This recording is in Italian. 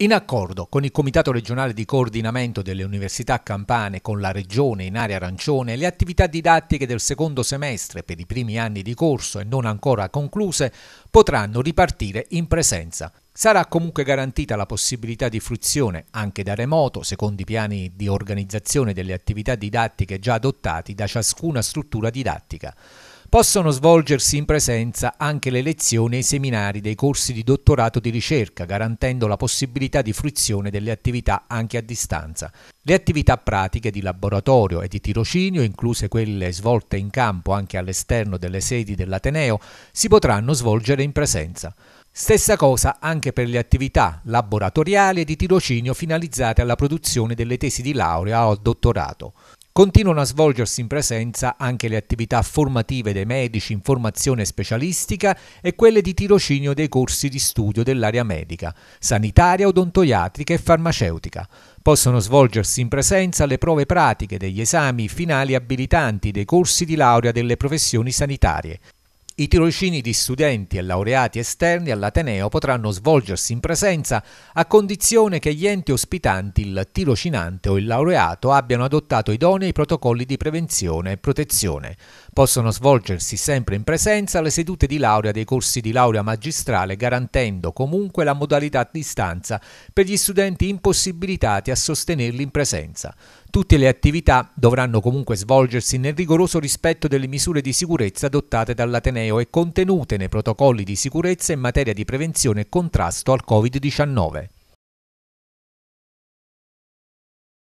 In accordo con il Comitato regionale di coordinamento delle università campane con la Regione in area arancione, le attività didattiche del secondo semestre per i primi anni di corso e non ancora concluse potranno ripartire in presenza. Sarà comunque garantita la possibilità di fruizione anche da remoto, secondo i piani di organizzazione delle attività didattiche già adottati da ciascuna struttura didattica. Possono svolgersi in presenza anche le lezioni e i seminari dei corsi di dottorato di ricerca, garantendo la possibilità di fruizione delle attività anche a distanza. Le attività pratiche di laboratorio e di tirocinio, incluse quelle svolte in campo anche all'esterno delle sedi dell'Ateneo, si potranno svolgere in presenza. Stessa cosa anche per le attività laboratoriali e di tirocinio finalizzate alla produzione delle tesi di laurea o dottorato. Continuano a svolgersi in presenza anche le attività formative dei medici in formazione specialistica e quelle di tirocinio dei corsi di studio dell'area medica, sanitaria, odontoiatrica e farmaceutica. Possono svolgersi in presenza le prove pratiche degli esami finali abilitanti dei corsi di laurea delle professioni sanitarie. I tirocini di studenti e laureati esterni all'Ateneo potranno svolgersi in presenza a condizione che gli enti ospitanti il tirocinante o il laureato abbiano adottato idonei protocolli di prevenzione e protezione. Possono svolgersi sempre in presenza le sedute di laurea dei corsi di laurea magistrale garantendo comunque la modalità a distanza per gli studenti impossibilitati a sostenerli in presenza. Tutte le attività dovranno comunque svolgersi nel rigoroso rispetto delle misure di sicurezza adottate dall'Ateneo e contenute nei protocolli di sicurezza in materia di prevenzione e contrasto al Covid-19.